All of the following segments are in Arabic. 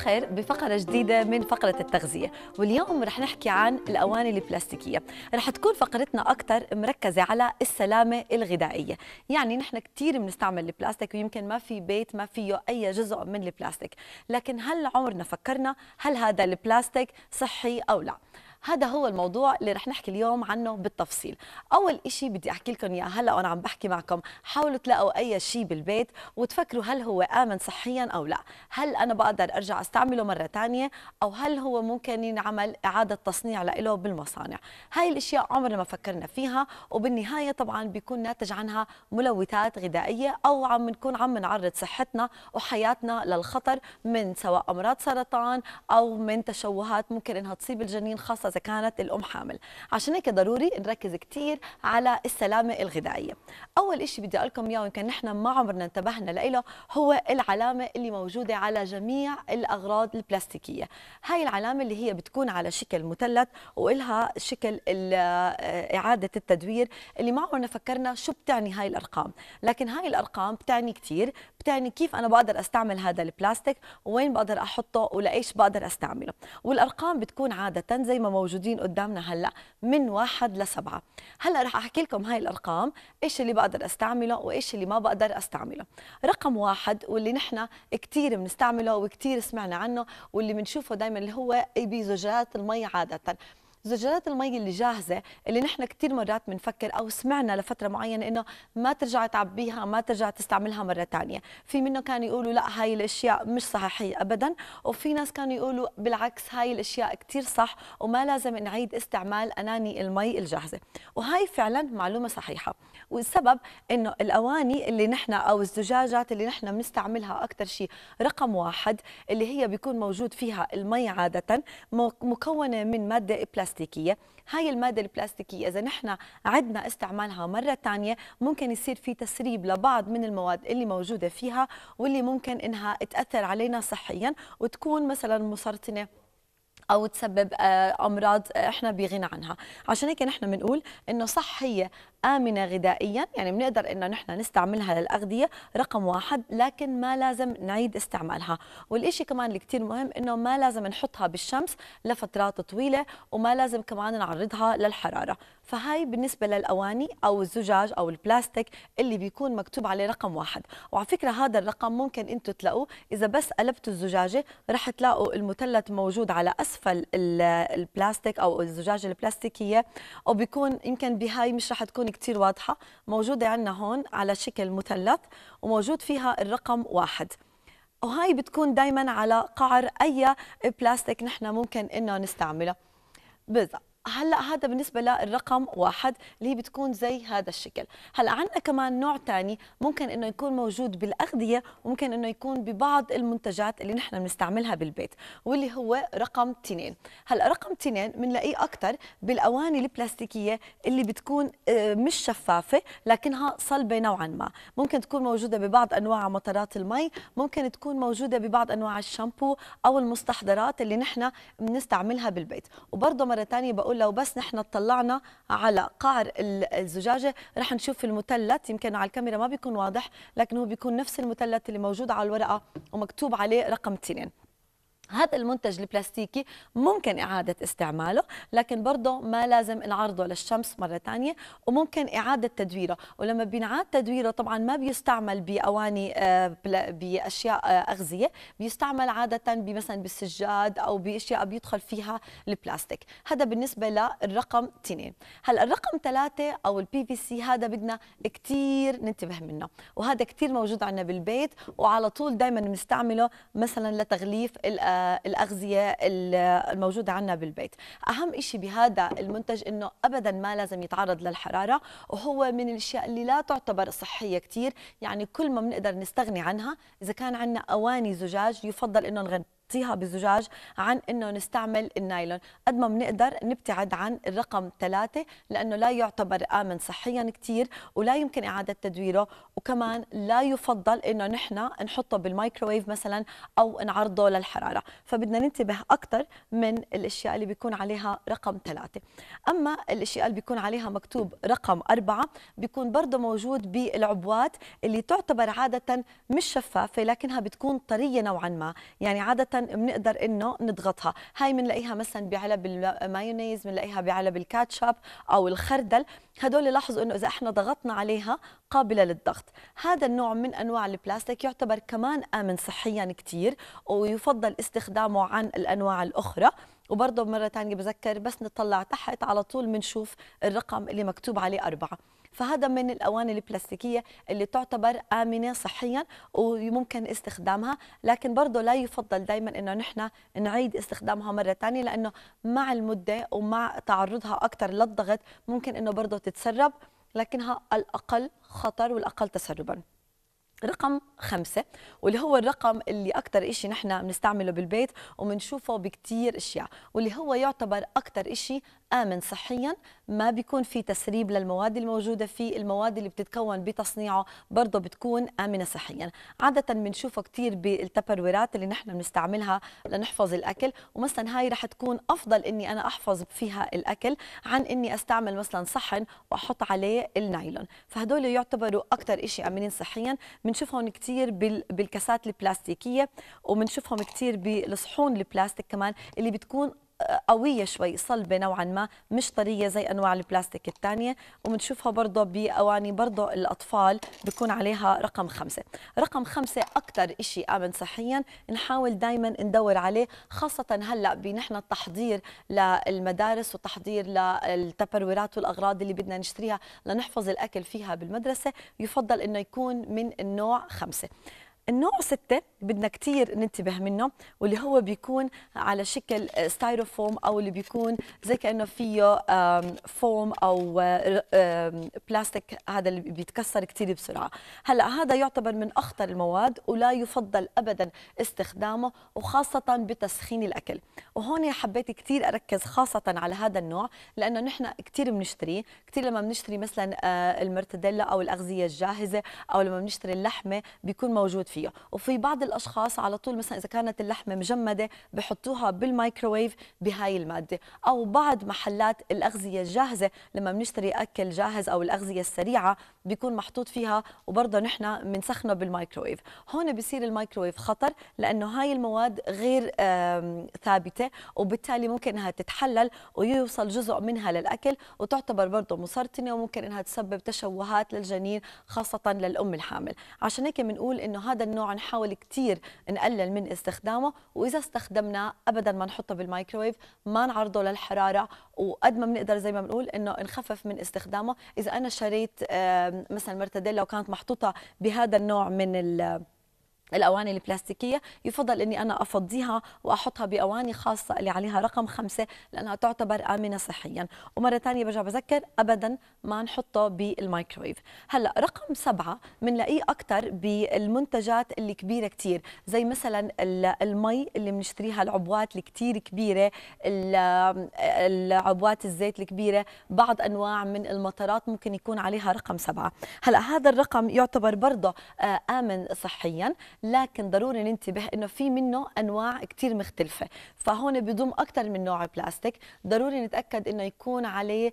الخير بفقرة جديدة من فقرة التغذية واليوم رح نحكي عن الأواني البلاستيكية رح تكون فقرتنا أكثر مركزة على السلامة الغذائية يعني نحن كثير بنستعمل البلاستيك ويمكن ما في بيت ما فيه أي جزء من البلاستيك لكن هل عمرنا فكرنا هل هذا البلاستيك صحي أو لا هذا هو الموضوع اللي رح نحكي اليوم عنه بالتفصيل اول شيء بدي احكي لكم اياه هلا وانا عم بحكي معكم حاولوا تلاقوا اي شيء بالبيت وتفكروا هل هو امن صحيا او لا هل انا بقدر ارجع استعمله مره ثانيه او هل هو ممكن ينعمل اعاده تصنيع له بالمصانع هاي الاشياء عمرنا ما فكرنا فيها وبالنهايه طبعا بيكون ناتج عنها ملوثات غذائيه او عم نكون عم نعرض صحتنا وحياتنا للخطر من سواء امراض سرطان او من تشوهات ممكن انها تصيب الجنين خاصه اذا كانت الام حامل عشان هيك ضروري نركز كثير على السلامه الغذائيه اول شيء بدي اقول لكم اياه يمكن نحن ما عمرنا انتبهنا له هو العلامه اللي موجوده على جميع الاغراض البلاستيكيه هاي العلامه اللي هي بتكون على شكل مثلث والها شكل آه، اعاده التدوير اللي ما عمرنا فكرنا شو بتعني هاي الارقام لكن هاي الارقام بتعني كثير بتعني كيف انا بقدر استعمل هذا البلاستيك وين بقدر احطه ولايش بقدر استعمله والارقام بتكون عاده زي ما موجودين قدامنا هلا من واحد لسبعه هلا رح احكي لكم هاي الارقام ايش اللي بقدر استعمله وايش اللي ما بقدر استعمله رقم واحد واللي نحن كثير بنستعمله وكثير سمعنا عنه واللي بنشوفه دائما اللي هو بيزوجات المي عاده زجاجات المي اللي جاهزه اللي نحن كثير مرات بنفكر او سمعنا لفتره معينه انه ما ترجع تعبيها ما ترجع تستعملها مره ثانيه في منه كانوا يقولوا لا هاي الاشياء مش صحيه ابدا وفي ناس كانوا يقولوا بالعكس هاي الاشياء كثير صح وما لازم نعيد استعمال اناني المي الجاهزه وهاي فعلا معلومه صحيحه والسبب انه الاواني اللي نحن او الزجاجات اللي نحن بنستعملها اكثر شيء رقم واحد اللي هي بيكون موجود فيها المي عاده مكونه من ماده بلاستيك البلاستيكيه هاي الماده البلاستيكيه اذا نحن عدنا استعمالها مره ثانيه ممكن يصير في تسريب لبعض من المواد اللي موجوده فيها واللي ممكن انها تاثر علينا صحيا وتكون مثلا مسرطنه او تسبب آه، امراض آه، احنا بغنى عنها عشان هيك نحن بنقول انه صح هي آمنة غذائيا يعني بنقدر إنه نحن نستعملها للأغذية رقم واحد لكن ما لازم نعيد استعمالها والإشي كمان اللي كتير مهم إنه ما لازم نحطها بالشمس لفترات طويلة وما لازم كمان نعرضها للحرارة فهاي بالنسبة للأواني أو الزجاج أو البلاستيك اللي بيكون مكتوب عليه رقم واحد وعلى فكرة هذا الرقم ممكن أنتوا تلاقوه إذا بس قلبتوا الزجاجة رح تلاقوا المثلث موجود على أسفل البلاستيك أو الزجاجة البلاستيكية وبيكون يمكن بهاي مش رح تكون كتير واضحة موجودة عندنا هون على شكل مثلث وموجود فيها الرقم واحد وهاي بتكون دائما على قعر أي بلاستيك نحن ممكن إنه نستعمله بالضبط هلا هذا بالنسبه للرقم واحد اللي هي بتكون زي هذا الشكل هلا عندنا كمان نوع ثاني ممكن انه يكون موجود بالاغذيه وممكن انه يكون ببعض المنتجات اللي نحن بنستعملها بالبيت واللي هو رقم اثنين هلا رقم اثنين بنلاقيه اكثر بالاواني البلاستيكيه اللي بتكون آه، مش شفافه لكنها صلبه نوعا ما ممكن تكون موجوده ببعض انواع مطرات المي ممكن تكون موجوده ببعض انواع الشامبو او المستحضرات اللي نحن بنستعملها بالبيت وبرضه مره ثانيه بقول لو بس نحن اطلعنا على قعر الزجاجه رح نشوف المثلث يمكن على الكاميرا ما بيكون واضح لكن هو بيكون نفس المثلث اللي موجود على الورقه ومكتوب عليه رقم 2 هذا المنتج البلاستيكي ممكن إعادة استعماله لكن برضه ما لازم نعرضه للشمس مرة ثانية وممكن إعادة تدويره ولما بينعاد تدويره طبعا ما بيستعمل بأواني آه، بأشياء آه، أغذية بيستعمل عادة مثلا بالسجاد أو بأشياء بيدخل فيها البلاستيك هذا بالنسبة للرقم تنين هلا الرقم ثلاثة أو البي في سي هذا بدنا كثير ننتبه منه وهذا كثير موجود عندنا بالبيت وعلى طول دائما بنستعمله مثلا لتغليف آه، الأغذية الموجودة عنا بالبيت أهم إشي بهذا المنتج أنه أبدا ما لازم يتعرض للحرارة وهو من الأشياء اللي لا تعتبر صحية كتير يعني كل ما بنقدر نستغني عنها إذا كان عنا أواني زجاج يفضل أنه نغني نغطيها بزجاج عن انه نستعمل النايلون قد ما بنقدر نبتعد عن الرقم ثلاثة لانه لا يعتبر امن صحيا كثير ولا يمكن اعاده تدويره وكمان لا يفضل انه نحن نحطه بالمايكروويف مثلا او نعرضه للحراره فبدنا ننتبه اكثر من الاشياء اللي بيكون عليها رقم ثلاثة اما الاشياء اللي بيكون عليها مكتوب رقم أربعة بيكون برضه موجود بالعبوات اللي تعتبر عاده مش شفافه لكنها بتكون طريه نوعا ما يعني عاده مثلا بنقدر انه نضغطها هاي بنلاقيها مثلا بعلب المايونيز بنلاقيها بعلب الكاتشب او الخردل هدول لاحظوا انه اذا احنا ضغطنا عليها قابله للضغط هذا النوع من انواع البلاستيك يعتبر كمان امن صحيا كثير ويفضل استخدامه عن الانواع الاخرى وبرضه مرة ثانيه بذكر بس نطلع تحت على طول بنشوف الرقم اللي مكتوب عليه أربعة فهذا من الاواني البلاستيكيه اللي تعتبر امنه صحيا وممكن استخدامها لكن برضه لا يفضل دائما انه نحن نعيد استخدامها مره ثانيه لانه مع المده ومع تعرضها اكثر للضغط ممكن انه برضه تتسرب لكنها الاقل خطر والاقل تسربا رقم خمسة واللي هو الرقم اللي أكتر إشي نحن بنستعمله بالبيت وبنشوفه بكتير أشياء واللي هو يعتبر أكتر إشي امن صحيا ما بيكون في تسريب للمواد الموجوده فيه المواد اللي بتتكون بتصنيعه برضه بتكون امنه صحيا عاده بنشوفه كثير بالتبرورات اللي نحن بنستعملها لنحفظ الاكل ومثلا هاي رح تكون افضل اني انا احفظ فيها الاكل عن اني استعمل مثلا صحن واحط عليه النايلون فهدول يعتبروا اكثر شيء امنين صحيا بنشوفهم كثير بالكاسات البلاستيكيه وبنشوفهم كثير بالصحون البلاستيك كمان اللي بتكون قوية شوي صلبة نوعا ما مش طرية زي أنواع البلاستيك الثانية وبنشوفها برضه بأواني برضه الأطفال بكون عليها رقم خمسة رقم خمسة أكثر إشي آمن صحيا نحاول دايما ندور عليه خاصة هلأ بنحن التحضير للمدارس وتحضير للتبرورات والأغراض اللي بدنا نشتريها لنحفظ الأكل فيها بالمدرسة يفضل أنه يكون من النوع خمسة النوع ستة بدنا كثير ننتبه منه واللي هو بيكون على شكل ستايروفوم او اللي بيكون زي كانه فيه فوم او بلاستيك هذا اللي بيتكسر كثير بسرعه هلا هذا يعتبر من اخطر المواد ولا يفضل ابدا استخدامه وخاصه بتسخين الاكل وهون حبيت كثير اركز خاصه على هذا النوع لانه نحن كثير بنشتريه كثير لما بنشتري مثلا آه، المرتديلا او الاغذيه الجاهزه او لما بنشتري اللحمه بيكون موجود فيه فيها وفي بعض الاشخاص على طول مثلا اذا كانت اللحمه مجمده بحطوها بالمايكروويف بهاي الماده او بعض محلات الاغذيه الجاهزه لما بنشتري اكل جاهز او الاغذيه السريعه بيكون محطوط فيها وبرضه نحن بنسخنه بالمايكروويف هون بصير المايكروويف خطر لانه هاي المواد غير ثابته وبالتالي ممكن انها تتحلل ويوصل جزء منها للاكل وتعتبر برضه مسرطنه وممكن انها تسبب تشوهات للجنين خاصه للام الحامل عشان هيك بنقول انه هذا هذا النوع نحاول كثير نقلل من استخدامه واذا استخدمناه ابدا ما نحطه بالمايكرويف ما نعرضه للحراره وقد ما بنقدر زي ما بنقول انه نخفف من استخدامه اذا انا شريت مثلا مرتديلا وكانت محطوطه بهذا النوع من الاواني البلاستيكيه يفضل اني انا افضيها واحطها باواني خاصه اللي عليها رقم خمسة لانها تعتبر امنه صحيا ومره ثانيه برجع بذكر ابدا ما نحطه بالمايكرويف هلا رقم سبعة بنلاقيه اكثر بالمنتجات اللي كبيره كثير زي مثلا المي اللي بنشتريها العبوات الكثير كبيره العبوات الزيت الكبيره بعض انواع من المطارات ممكن يكون عليها رقم سبعة هلا هذا الرقم يعتبر برضه آه، امن صحيا لكن ضروري ننتبه انه في منه انواع كثير مختلفه فهون بضم اكثر من نوع بلاستيك ضروري نتاكد انه يكون عليه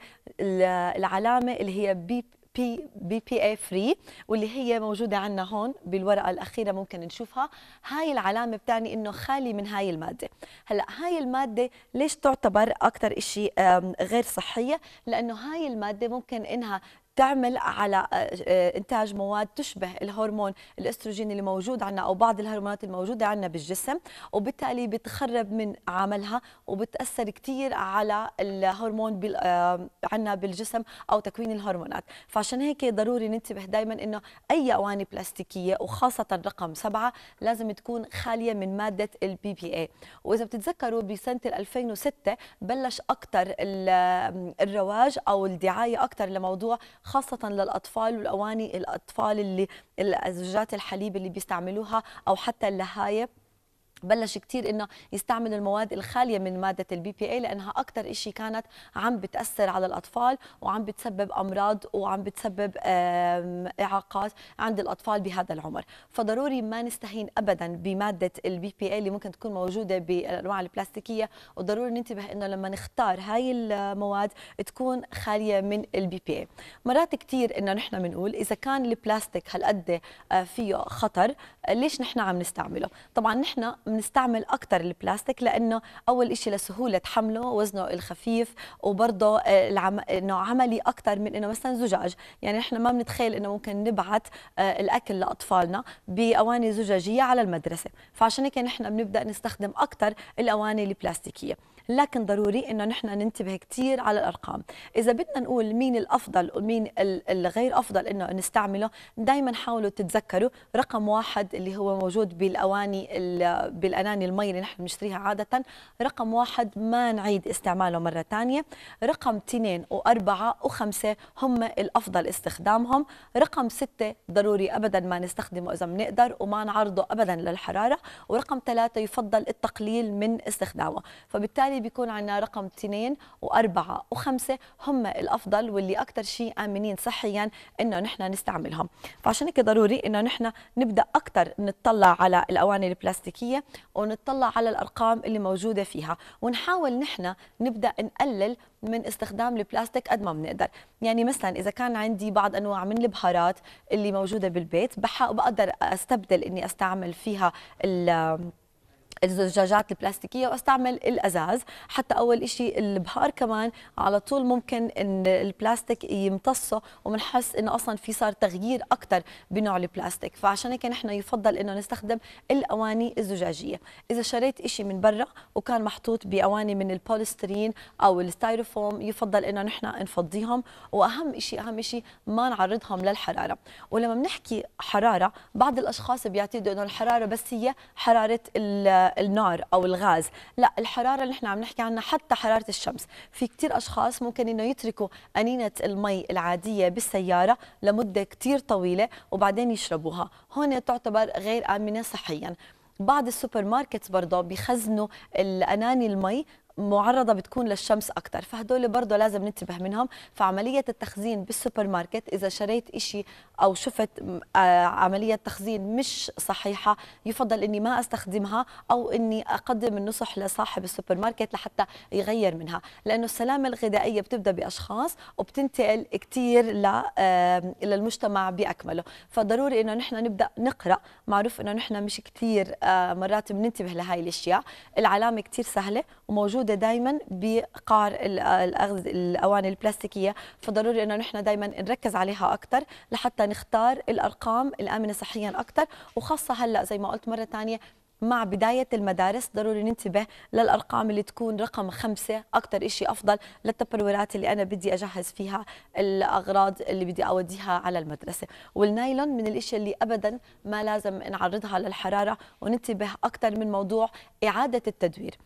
العلامه اللي هي بي بي بي بي اي فري واللي هي موجوده عندنا هون بالورقه الاخيره ممكن نشوفها هاي العلامه بتعني انه خالي من هاي الماده هلا هاي الماده ليش تعتبر اكثر شيء غير صحيه لانه هاي الماده ممكن انها تعمل على آه، آه، انتاج مواد تشبه الهرمون الاستروجين اللي موجود عندنا او بعض الهرمونات الموجوده عندنا بالجسم وبالتالي بتخرب من عملها وبتاثر كثير على الهرمون بال... آه، عندنا بالجسم او تكوين الهرمونات فعشان هيك ضروري ننتبه دائما انه اي اواني بلاستيكيه وخاصه رقم سبعة لازم تكون خاليه من ماده البي بي اي واذا بتتذكروا بسنه 2006 بلش اكثر الرواج او الدعايه اكثر لموضوع خاصه للاطفال والاواني الاطفال اللي الزجاجات الحليب اللي بيستعملوها او حتى اللهايب بلش كثير انه يستعمل المواد الخاليه من ماده البي بي اي لانها اكثر شيء كانت عم بتاثر على الاطفال وعم بتسبب امراض وعم بتسبب اعاقات عند الاطفال بهذا العمر فضروري ما نستهين ابدا بماده البي بي اي اللي ممكن تكون موجوده بالانواع البلاستيكيه وضروري ننتبه انه لما نختار هاي المواد تكون خاليه من البي بي اي مرات كثير انه نحن بنقول اذا كان البلاستيك هالقد آه، فيه خطر آه، ليش نحن عم نستعمله طبعا نحن بنستعمل اكثر البلاستيك لانه اول شيء لسهوله حمله وزنه الخفيف وبرضه آه، العم... انه عملي اكثر من انه مثلا زجاج يعني نحن ما بنتخيل انه ممكن نبعث آه، الاكل لاطفالنا باواني زجاجيه على المدرسه فعشان هيك نحن بنبدا نستخدم اكثر الاواني البلاستيكيه لكن ضروري انه نحن ننتبه كثير على الارقام اذا بدنا نقول مين الافضل ومين الغير افضل انه نستعمله دائما حاولوا تتذكروا رقم واحد اللي هو موجود بالاواني بالاناني المي اللي نحن بنشتريها عاده رقم واحد ما نعيد استعماله مره ثانيه رقم اثنين واربعه وخمسه هم الافضل استخدامهم رقم سته ضروري ابدا ما نستخدمه اذا بنقدر وما نعرضه ابدا للحراره ورقم ثلاثه يفضل التقليل من استخدامه فبالتالي بالتالي بيكون عندنا رقم اثنين واربعه وخمسه هم الافضل واللي اكثر شيء امنين صحيا انه نحن نستعملهم فعشان هيك ضروري انه نحن نبدا اكثر نتطلع على الاواني البلاستيكيه ونتطلع على الارقام اللي موجوده فيها ونحاول نحن نبدا نقلل من استخدام البلاستيك قد ما بنقدر يعني مثلا اذا كان عندي بعض انواع من البهارات اللي موجوده بالبيت بقدر استبدل اني استعمل فيها ال الزجاجات البلاستيكيه واستعمل الازاز حتى اول شيء البهار كمان على طول ممكن ان البلاستيك يمتصه وبنحس انه اصلا في صار تغيير اكثر بنوع البلاستيك فعشان هيك نحن يفضل انه نستخدم الاواني الزجاجيه اذا شريت شيء من برا وكان محطوط باواني من البوليسترين او الستايروفوم يفضل انه نحن نفضيهم واهم شيء اهم شيء ما نعرضهم للحراره ولما بنحكي حراره بعض الاشخاص بيعتقدوا انه الحراره بس هي حراره النار او الغاز لا الحراره اللي احنا عم نحكي عنها حتى حراره الشمس في كثير اشخاص ممكن انه يتركوا انينه المي العاديه بالسياره لمده كثير طويله وبعدين يشربوها هون تعتبر غير امنه صحيا بعض السوبر ماركت برضه بيخزنوا الاناني المي معرضه بتكون للشمس اكثر فهدول برضه لازم ننتبه منهم فعمليه التخزين بالسوبر ماركت اذا شريت شيء او شفت آه، عمليه تخزين مش صحيحه يفضل اني ما استخدمها او اني اقدم النصح لصاحب السوبر ماركت لحتى يغير منها لانه السلامه الغذائيه بتبدا باشخاص وبتنتقل كثير للمجتمع باكمله فضروري انه نحن نبدا نقرا معروف انه نحن مش كثير آه، مرات بننتبه لهي الاشياء العلامه كثير سهله وموجوده دائما بقعر آه، الاواني البلاستيكيه فضروري انه نحن دائما نركز عليها اكثر لحتى نختار الارقام الامنه صحيا اكثر وخاصه هلا زي ما قلت مره ثانيه مع بداية المدارس ضروري ننتبه للأرقام اللي تكون رقم خمسة أكتر إشي أفضل للتبرورات اللي أنا بدي أجهز فيها الأغراض اللي بدي أوديها على المدرسة والنايلون من الإشي اللي أبدا ما لازم نعرضها للحرارة وننتبه أكتر من موضوع إعادة التدوير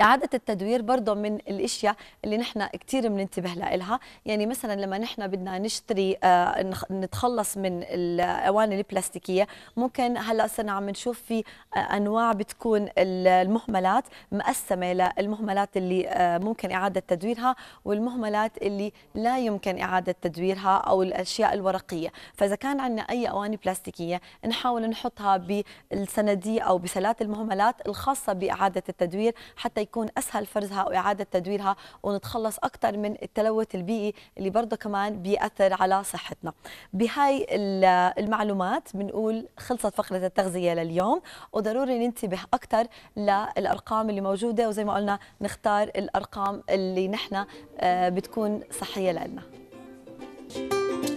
إعادة التدوير برضه من الأشياء اللي نحن كثير بننتبه لها يعني مثلا لما نحن بدنا نشتري آه نتخلص من الأواني البلاستيكية ممكن هلا صرنا عم نشوف في آه أنواع بتكون المهملات مقسمة للمهملات اللي آه ممكن إعادة تدويرها والمهملات اللي لا يمكن إعادة تدويرها أو الأشياء الورقية فإذا كان عندنا أي أواني بلاستيكية نحاول نحطها بالصناديق أو بسلات المهملات الخاصة بإعادة التدوير حتى يكون يكون اسهل فرزها واعاده تدويرها ونتخلص اكثر من التلوث البيئي اللي برضه كمان بياثر على صحتنا بهاي المعلومات بنقول خلصت فقره التغذيه لليوم وضروري ننتبه اكثر للارقام اللي موجوده وزي ما قلنا نختار الارقام اللي نحن آه، بتكون صحيه لنا Thank you